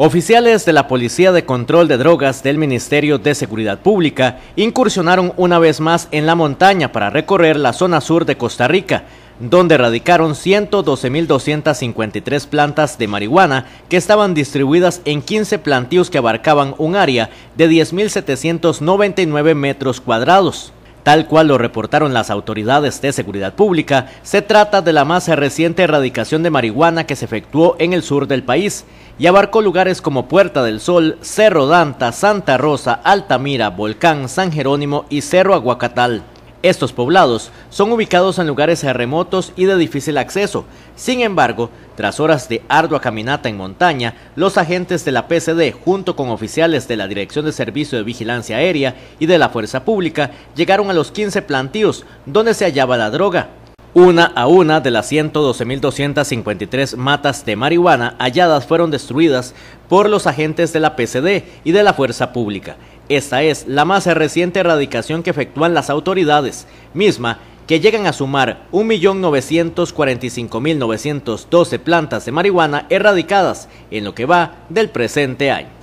Oficiales de la Policía de Control de Drogas del Ministerio de Seguridad Pública incursionaron una vez más en la montaña para recorrer la zona sur de Costa Rica, donde radicaron 112.253 plantas de marihuana que estaban distribuidas en 15 plantíos que abarcaban un área de 10.799 metros cuadrados. Tal cual lo reportaron las autoridades de seguridad pública, se trata de la más reciente erradicación de marihuana que se efectuó en el sur del país y abarcó lugares como Puerta del Sol, Cerro Danta, Santa Rosa, Altamira, Volcán, San Jerónimo y Cerro Aguacatal. Estos poblados son ubicados en lugares remotos y de difícil acceso. Sin embargo, tras horas de ardua caminata en montaña, los agentes de la PCD, junto con oficiales de la Dirección de Servicio de Vigilancia Aérea y de la Fuerza Pública, llegaron a los 15 plantíos donde se hallaba la droga. Una a una de las 112.253 matas de marihuana halladas fueron destruidas por los agentes de la PCD y de la Fuerza Pública. Esta es la más reciente erradicación que efectúan las autoridades, misma que llegan a sumar 1.945.912 plantas de marihuana erradicadas en lo que va del presente año.